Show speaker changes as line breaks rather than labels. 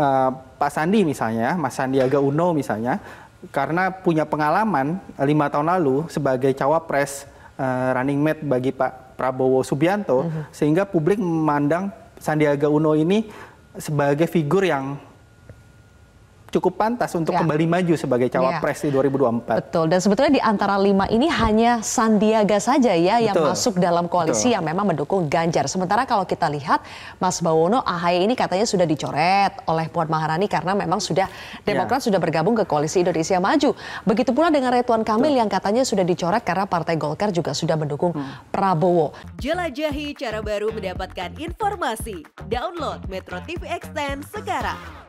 Eh, Pak Sandi misalnya, Mas Sandiaga Uno misalnya, karena punya pengalaman eh, lima tahun lalu sebagai cawapres uh, running mate bagi Pak Prabowo Subianto, uh mhm. -huh. sehingga publik memandang Sandiaga Uno ini sebagai figur yang cukup pantas untuk ya. kembali maju sebagai ya. cawapres ya. di 2024.
Betul. Dan sebetulnya di antara lima ini hanya Sandiaga saja ya yang Betul. masuk dalam koalisi Betul. yang memang mendukung Ganjar. Sementara kalau kita lihat Mas Bawono AHY ini katanya sudah dicoret oleh Puan Maharani karena memang sudah ya. Demokrat ya. sudah bergabung ke koalisi Indonesia Maju. Begitu pula dengan Retuan Kamil Betul. yang katanya sudah dicoret karena Partai Golkar juga sudah mendukung hmm. Prabowo.
Jelajahi cara baru mendapatkan informasi. Download Metro TV Extend sekarang.